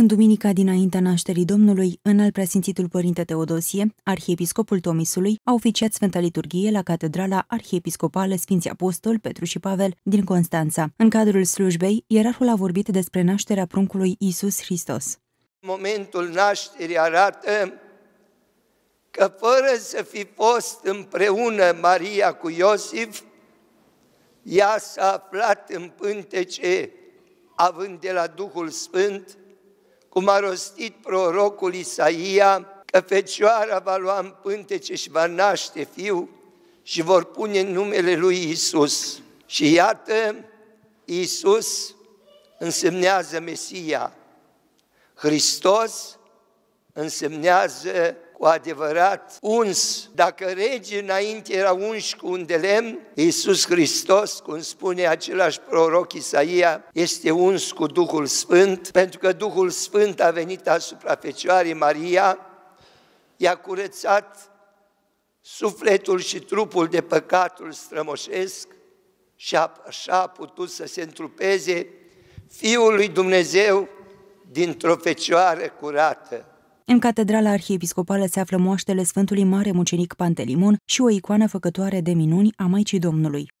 În duminica dinaintea nașterii Domnului, în al preasințitul Părinte Teodosie, arhiepiscopul Tomisului, a oficiat Sfânta Liturghie la Catedrala Arhiepiscopală Sfinții Apostol Petru și Pavel din Constanța. În cadrul slujbei, ierarhul a vorbit despre nașterea pruncului Isus Hristos. Momentul nașterii arată că fără să fi fost împreună Maria cu Iosif, ea s-a aflat în pântece, având de la Duhul Sfânt cum a rostit prorocul Isaia, că Fecioara va lua în pântece și va naște fiu și vor pune numele lui Isus. Și iată, Isus însemnează Mesia, Hristos însemnează cu adevărat uns. Dacă regi înainte era unși cu un de lemn, Iisus Hristos, cum spune același proroc Isaia, este uns cu Duhul Sfânt, pentru că Duhul Sfânt a venit asupra Fecioarei Maria, i-a curățat sufletul și trupul de păcatul strămoșesc și așa a putut să se întrupeze Fiul lui Dumnezeu dintr-o fecioară curată. În catedrala arhiepiscopală se află moaștele Sfântului Mare Mucenic Pantelimon și o icoană făcătoare de minuni a Maicii Domnului.